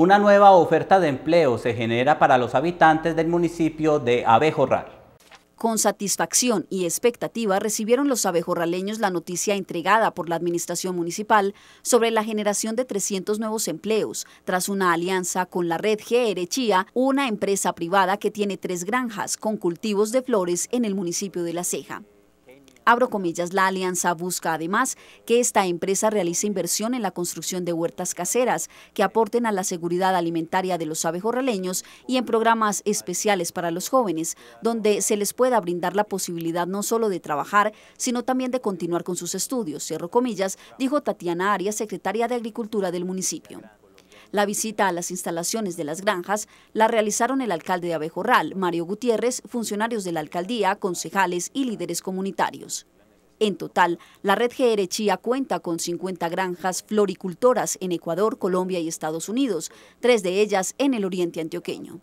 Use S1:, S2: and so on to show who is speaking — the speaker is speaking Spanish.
S1: una nueva oferta de empleo se genera para los habitantes del municipio de Abejorral.
S2: Con satisfacción y expectativa recibieron los abejorraleños la noticia entregada por la Administración Municipal sobre la generación de 300 nuevos empleos, tras una alianza con la red GR una empresa privada que tiene tres granjas con cultivos de flores en el municipio de La Ceja. Abro comillas, la alianza busca además que esta empresa realice inversión en la construcción de huertas caseras que aporten a la seguridad alimentaria de los abejorraleños y en programas especiales para los jóvenes, donde se les pueda brindar la posibilidad no solo de trabajar, sino también de continuar con sus estudios, cierro comillas, dijo Tatiana Arias, secretaria de Agricultura del municipio. La visita a las instalaciones de las granjas la realizaron el alcalde de Abejorral, Mario Gutiérrez, funcionarios de la alcaldía, concejales y líderes comunitarios. En total, la red GR cuenta con 50 granjas floricultoras en Ecuador, Colombia y Estados Unidos, tres de ellas en el oriente antioqueño.